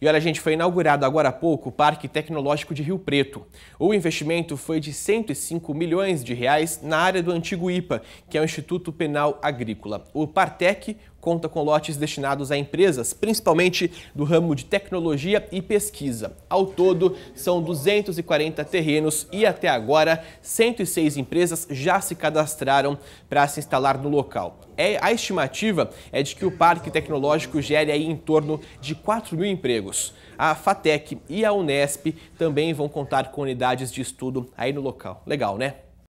E olha, gente, foi inaugurado agora há pouco o Parque Tecnológico de Rio Preto. O investimento foi de 105 milhões de reais na área do antigo IPA, que é o Instituto Penal Agrícola. O Partec conta com lotes destinados a empresas, principalmente do ramo de tecnologia e pesquisa. Ao todo, são 240 terrenos e até agora 106 empresas já se cadastraram para se instalar no local. É, a estimativa é de que o parque tecnológico gere aí em torno de 4 mil empregos. A FATEC e a Unesp também vão contar com unidades de estudo aí no local. Legal, né?